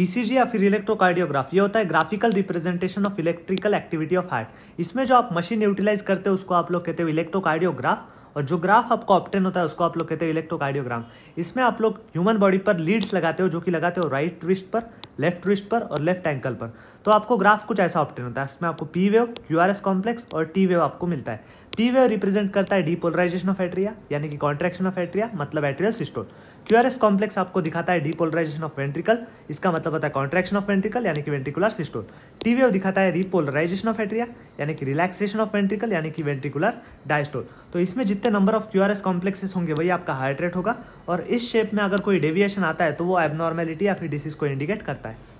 ECG e या फिर electrocardiograph ये होता है graphical representation of electrical activity of heart इसमें जो आप मशीन यूटिलाइज करते हो उसको आप लोग कहते हो इलेक्ट्रोकार्डियोग्राफ और जो ग्राफ आपको ऑप्टेन होता है उसको आप लोग कहते हैं इलेक्ट्रोकार्डियोग्राम इसमें आप लोग ह्यूमन बॉडी पर लीड्स लगाते हो जो कि लगाते हो राइट रिस्ट पर लेफ्ट रिस्ट पर और लेफ्ट एंकल पर तो आपको ग्राफ कुछ ऐसा ऑप्टेन होता है इसमें आपको P wave Q R S complex और टी वेव आपको मिलता है पी वेव रिप्रेजेंट करता है डीपोलराइजेशन ऑफ एट्रिया यानी कि कॉन्ट्रेक्शन ऑफ एट्रिया मतलब atrial systole Q R S complex आपको दिखाता है डीपोलराइजेशन ऑफ वेंट्रिकल इसका मतलब होता है कॉन्ट्रेक्शन ऑफ वेंट्रिकल यानी कि वेंट्रिकुलर सिस्टोल टी वेव दिखाता है रिपोलराइजेशन ऑफ एट्रिया यानी कि रिलैक्सेशन ऑफ वेंट्रिकल यानी कि वेंट्रिकुलर डायस्टोल तो इसमें जितने number of Q R S complexes होंगे वही आपका हार्ट रेट होगा और इस शेप में अगर कोई डेविएशन आता है तो वो एबनॉर्मेलिटी या फिर डिसीज को इंडिकेट करता है